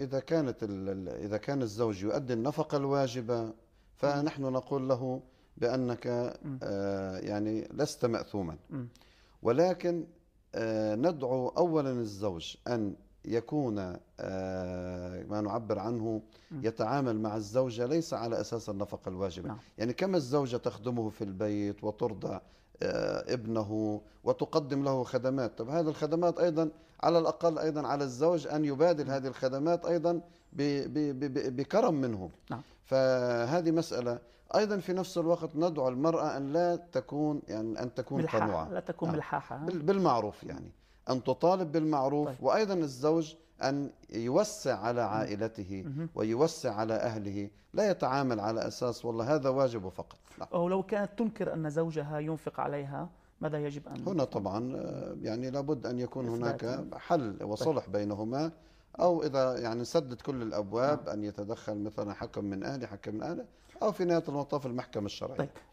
إذا كانت إذا كان الزوج يؤدي النفقة الواجبة فنحن نقول له بأنك آه، يعني لست مأثوما ولكن آه، ندعو أولا الزوج أن يكون آه، ما نعبر عنه يتعامل مع الزوجة ليس على أساس النفقة الواجبة نعم. يعني كما الزوجة تخدمه في البيت وترضع آه، ابنه وتقدم له خدمات طب هذه الخدمات أيضا على الأقل أيضا على الزوج أن يبادل هذه الخدمات أيضا بكرم منه نعم. فهذه مسألة أيضا في نفس الوقت ندعو المرأة أن لا تكون يعني أن تكون قنوعة لا تكون ملحاحة نعم. بالمعروف يعني أن تطالب بالمعروف طيب. وأيضا الزوج أن يوسع على عائلته ويوسع على أهله لا يتعامل على أساس والله هذا واجبه فقط لا. أو لو كانت تنكر أن زوجها ينفق عليها ماذا يجب أن هنا طبعا آه، يعني لابد أن يكون هناك حل وصلح طيب. بينهما أو إذا يعني سدت كل الأبواب نعم. أن يتدخل مثلا حكم من أهله حكم من أهله أو في نهاية المطاف المحكمة الشرعية طيب.